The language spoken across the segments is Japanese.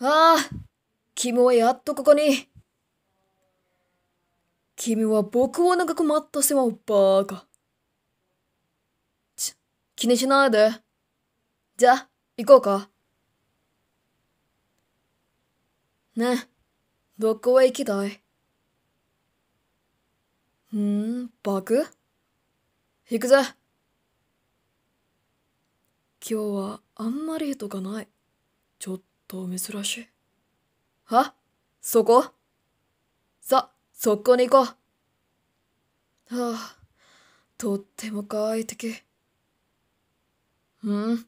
ああ、君はやっとここに。君は僕を長く待たせまうバーカ。ち、気にしないで。じゃあ、行こうか。ね、どこへ行きたいんバク行くぜ。今日はあんまり人がない。ちょっと。と珍しい。あそこさ、そこに行こう。はあ、とっても快適。うん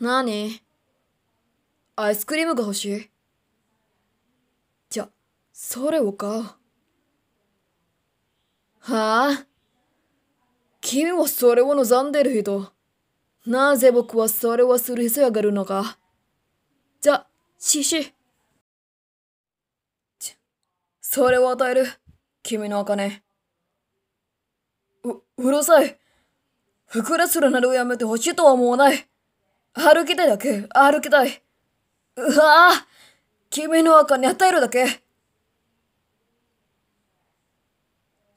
何アイスクリームが欲しい。じゃ、それを買おう。はあ君はそれを望んでる人。なぜ僕はそれをする必要があるのかじゃ、ザ・ちょ。それを与える、君の茜。う、うるさい。くらするなどやめてほしいとは思わない。歩きたいだけ、歩きたい。うわぁ君の茜与えるだけ。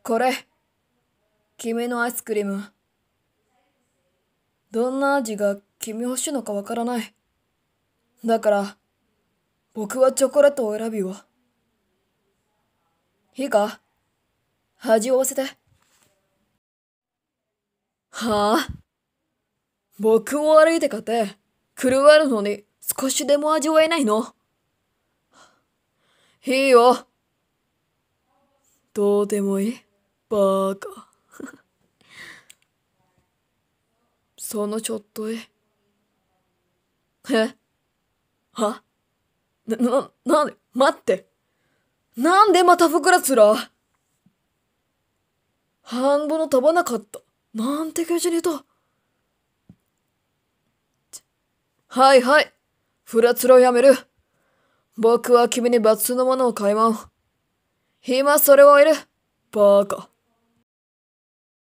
これ、君のアイスクリーム。どんな味が君欲しいのかわからない。だから、僕はチョコレートを選びよ。いいか味を合わせて。はあ僕を歩いてかって、狂わるのに少しでも味わえないのいいよ。どうでもいい。バーカ。そのちょっとえ。えはな、な、なんで、待って。なんでまたふくらつら半分の飛ばなかった。なんて巨人にいた。はいはい。ふらつらをやめる。僕は君に罰のものを買いまう。今それはいる。バカ。